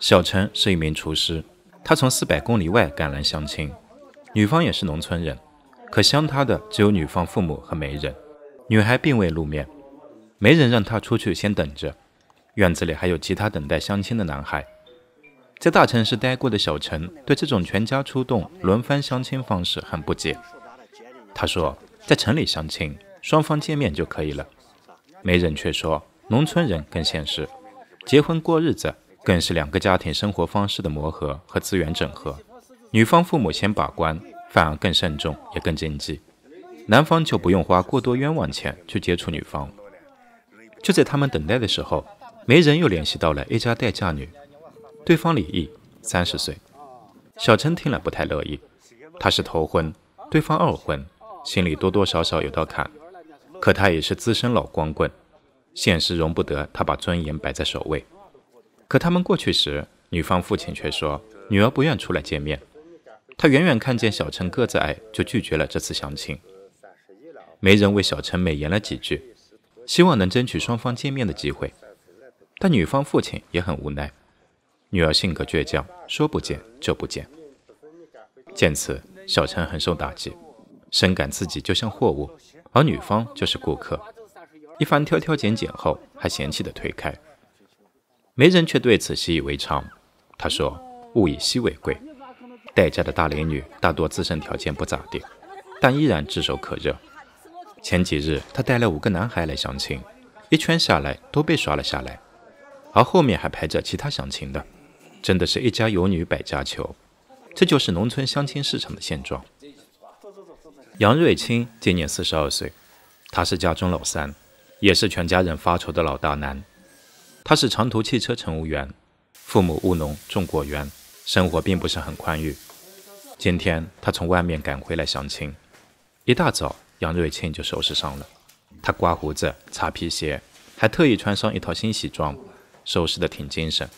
小陈是一名厨师，他从四百公里外赶来相亲，女方也是农村人，可相他的只有女方父母和媒人，女孩并未露面，媒人让他出去先等着，院子里还有其他等待相亲的男孩，在大城市待过的小陈对这种全家出动、轮番相亲方式很不解，他说在城里相亲，双方见面就可以了，媒人却说农村人更现实，结婚过日子。更是两个家庭生活方式的磨合和资源整合，女方父母先把关，反而更慎重，也更经济。男方就不用花过多冤枉钱去接触女方。就在他们等待的时候，媒人又联系到了一家待嫁女，对方离异，三十岁。小陈听了不太乐意，他是头婚，对方二婚，心里多多少少有道坎。可他也是资深老光棍，现实容不得他把尊严摆在首位。可他们过去时，女方父亲却说女儿不愿出来见面。他远远看见小陈个子矮，就拒绝了这次相亲。没人为小陈美言了几句，希望能争取双方见面的机会。但女方父亲也很无奈，女儿性格倔强，说不见就不见。见此，小陈很受打击，深感自己就像货物，而女方就是顾客。一番挑挑拣拣后，还嫌弃的推开。媒人却对此习以为常。他说：“物以稀为贵，待嫁的大龄女大多自身条件不咋地，但依然炙手可热。”前几日，他带了五个男孩来相亲，一圈下来都被刷了下来，而后面还排着其他相亲的。真的是一家有女百家求，这就是农村相亲市场的现状。杨瑞清今年四十二岁，他是家中老三，也是全家人发愁的老大难。他是长途汽车乘务员，父母务农种果园，生活并不是很宽裕。今天他从外面赶回来相亲，一大早杨瑞庆就收拾上了，他刮胡子、擦皮鞋，还特意穿上一套新西装，收拾的挺精神。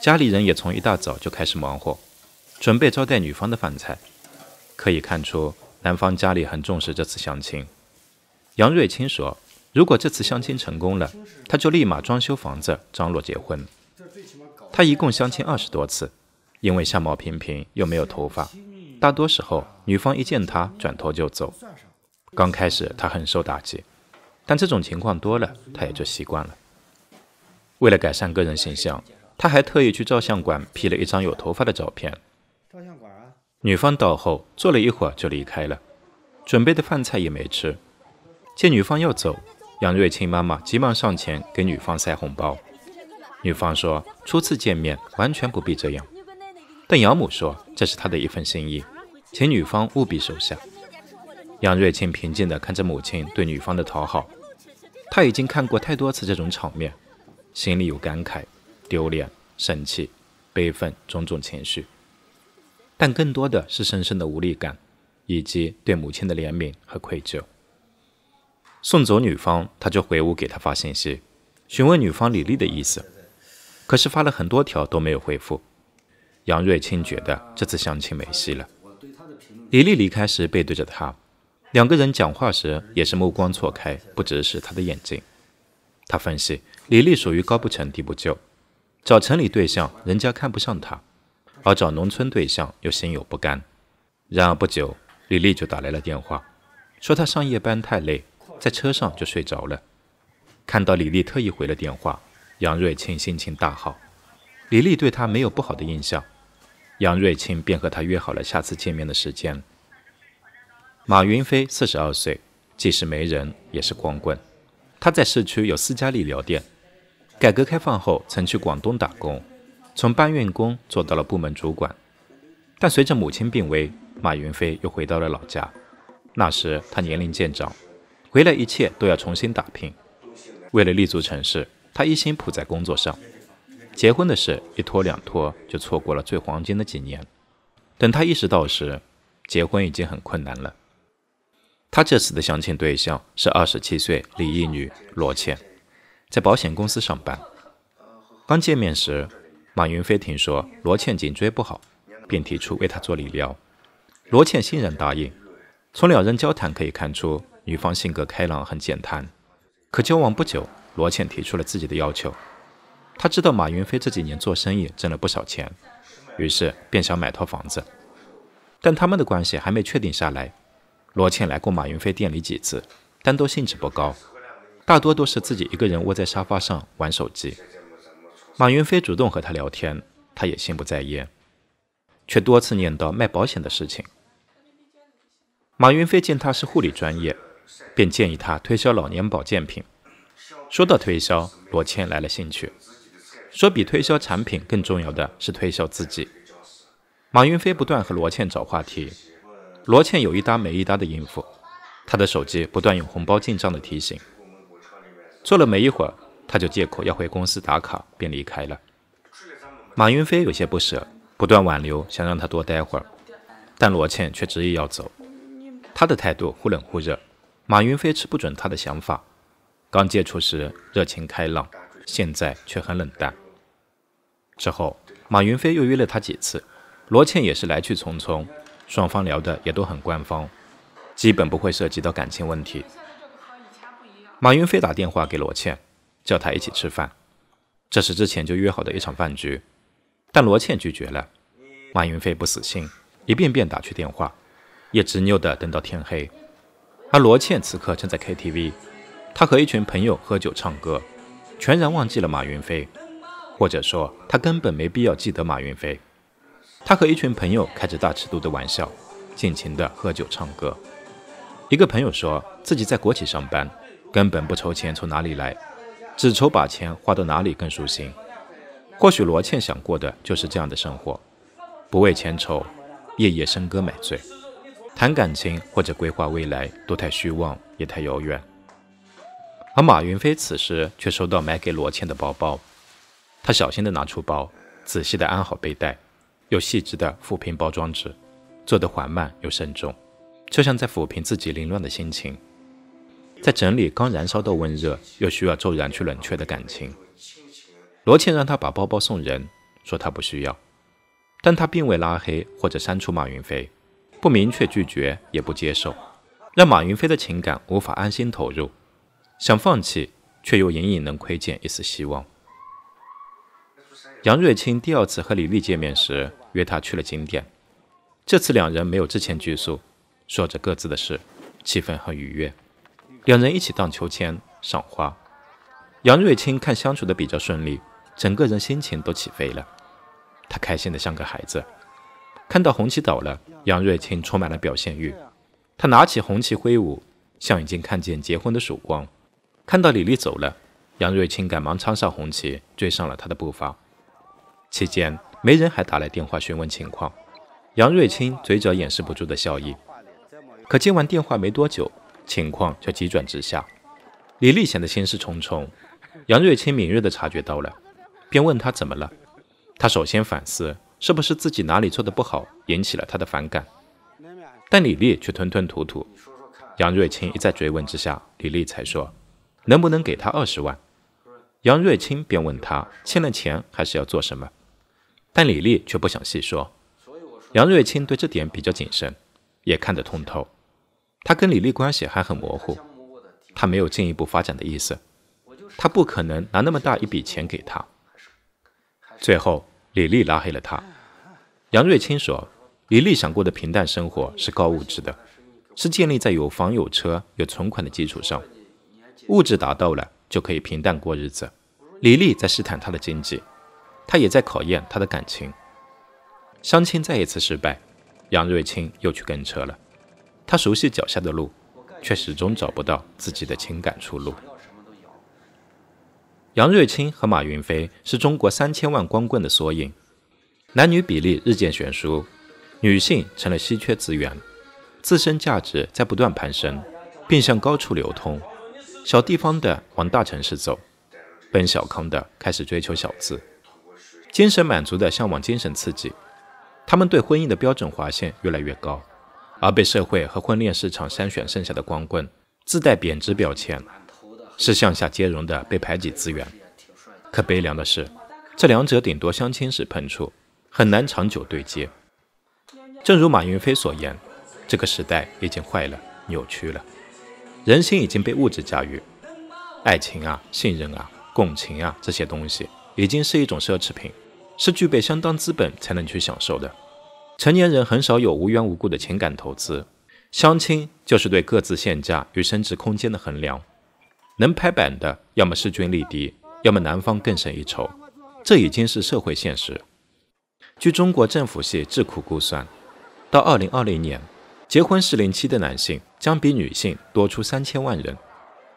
家里人也从一大早就开始忙活，准备招待女方的饭菜。可以看出，男方家里很重视这次相亲。杨瑞清说。如果这次相亲成功了，他就立马装修房子，张罗结婚。他一共相亲二十多次，因为相貌平平又没有头发，大多时候女方一见他转头就走。刚开始他很受打击，但这种情况多了，他也就习惯了。为了改善个人形象，他还特意去照相馆 P 了一张有头发的照片。照相馆啊，女方到后坐了一会儿就离开了，准备的饭菜也没吃。见女方要走。杨瑞清妈妈急忙上前给女方塞红包，女方说：“初次见面，完全不必这样。”但养母说：“这是她的一份心意，请女方务必收下。”杨瑞清平静地看着母亲对女方的讨好，他已经看过太多次这种场面，心里有感慨、丢脸、生气、悲愤种种情绪，但更多的是深深的无力感，以及对母亲的怜悯和愧疚。送走女方，他就回屋给她发信息，询问女方李丽的意思。可是发了很多条都没有回复。杨瑞清觉得这次相亲没戏了。李丽离开时背对着他，两个人讲话时也是目光错开，不直视他的眼睛。他分析，李丽属于高不成低不就，找城里对象人家看不上她，而找农村对象又心有不甘。然而不久，李丽就打来了电话，说她上夜班太累。在车上就睡着了。看到李丽特意回了电话，杨瑞庆心情大好。李丽对他没有不好的印象，杨瑞庆便和他约好了下次见面的时间。马云飞四十二岁，既是媒人也是光棍。他在市区有四家理疗店。改革开放后，曾去广东打工，从搬运工做到了部门主管。但随着母亲病危，马云飞又回到了老家。那时他年龄渐长。回来一切都要重新打拼，为了立足城市，他一心扑在工作上。结婚的事一拖两拖，就错过了最黄金的几年。等他意识到时，结婚已经很困难了。他这次的相亲对象是二十七岁离异女罗茜，在保险公司上班。刚见面时，马云飞听说罗茜颈椎不好，便提出为她做理疗。罗茜欣然答应。从两人交谈可以看出。女方性格开朗，很健谈，可交往不久，罗茜提出了自己的要求。她知道马云飞这几年做生意挣了不少钱，于是便想买套房子。但他们的关系还没确定下来，罗茜来过马云飞店里几次，但都兴致不高，大多都是自己一个人窝在沙发上玩手机。马云飞主动和她聊天，她也心不在焉，却多次念叨卖保险的事情。马云飞见他是护理专业。便建议他推销老年保健品。说到推销，罗茜来了兴趣，说比推销产品更重要的是推销自己。马云飞不断和罗茜找话题，罗茜有一搭没一搭的应付。他的手机不断有红包进账的提醒。坐了没一会儿，他就借口要回公司打卡，便离开了。马云飞有些不舍，不断挽留，想让他多待会儿，但罗茜却执意要走。他的态度忽冷忽热。马云飞吃不准他的想法，刚接触时热情开朗，现在却很冷淡。之后，马云飞又约了他几次，罗茜也是来去匆匆，双方聊的也都很官方，基本不会涉及到感情问题。马云飞打电话给罗茜，叫她一起吃饭，这是之前就约好的一场饭局，但罗茜拒绝了。马云飞不死心，一遍遍打去电话，也执拗地等到天黑。而罗茜此刻正在 KTV，她和一群朋友喝酒唱歌，全然忘记了马云飞，或者说她根本没必要记得马云飞。她和一群朋友开着大尺度的玩笑，尽情的喝酒唱歌。一个朋友说自己在国企上班，根本不愁钱从哪里来，只愁把钱花到哪里更舒心。或许罗茜想过的就是这样的生活，不为钱愁，夜夜笙歌买醉。谈感情或者规划未来都太虚妄，也太遥远。而马云飞此时却收到买给罗茜的包包，他小心的拿出包，仔细的安好背带，又细致的抚平包装纸，做得缓慢又慎重，就像在抚平自己凌乱的心情，在整理刚燃烧的温热又需要骤然去冷却的感情。罗茜让他把包包送人，说他不需要，但他并未拉黑或者删除马云飞。不明确拒绝，也不接受，让马云飞的情感无法安心投入。想放弃，却又隐隐能窥见一丝希望。杨瑞清第二次和李丽见面时，约她去了景点。这次两人没有之前拘束，说着各自的事，气氛很愉悦。两人一起荡秋千、赏花。杨瑞清看相处的比较顺利，整个人心情都起飞了，他开心的像个孩子。看到红旗倒了，杨瑞清充满了表现欲，他拿起红旗挥舞，像已经看见结婚的曙光。看到李丽走了，杨瑞清赶忙插上红旗，追上了她的步伐。期间，媒人还打来电话询问情况，杨瑞清嘴角掩饰不住的笑意。可接完电话没多久，情况就急转直下。李丽显得心事重重，杨瑞清敏锐地察觉到了，便问他怎么了。她首先反思。是不是自己哪里做的不好，引起了他的反感？但李丽却吞吞吐吐。杨瑞清一再追问之下，李丽才说：“能不能给他二十万？”杨瑞清便问他欠了钱还是要做什么？但李丽却不想细说。杨瑞清对这点比较谨慎，也看得通透。他跟李丽关系还很模糊，他没有进一步发展的意思。他不可能拿那么大一笔钱给他。最后。李丽拉黑了他。杨瑞清说：“李丽想过的平淡生活是高物质的，是建立在有房有车有存款的基础上。物质达到了，就可以平淡过日子。李丽在试探他的经济，他也在考验他的感情。相亲再一次失败，杨瑞清又去跟车了。他熟悉脚下的路，却始终找不到自己的情感出路。”杨瑞清和马云飞是中国三千万光棍的缩影，男女比例日渐悬殊，女性成了稀缺资源，自身价值在不断攀升，并向高处流通。小地方的往大城市走，奔小康的开始追求小资，精神满足的向往精神刺激。他们对婚姻的标准划线越来越高，而被社会和婚恋市场筛选剩下的光棍，自带贬值标签。是向下兼容的被排挤资源，可悲凉的是，这两者顶多相亲时碰触，很难长久对接。正如马云飞所言，这个时代已经坏了、扭曲了，人心已经被物质驾驭，爱情啊、信任啊、共情啊这些东西，已经是一种奢侈品，是具备相当资本才能去享受的。成年人很少有无缘无故的情感投资，相亲就是对各自限价与升值空间的衡量。能拍板的，要么势均力敌，要么男方更胜一筹，这已经是社会现实。据中国政府系智库估算，到二零二零年，结婚适龄期的男性将比女性多出三千万人，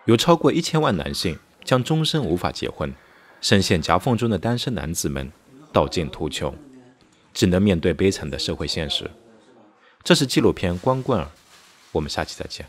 有超过一千万男性将终身无法结婚，深陷夹缝中的单身男子们，道尽途穷，只能面对悲惨的社会现实。这是纪录片《光棍儿》，我们下期再见。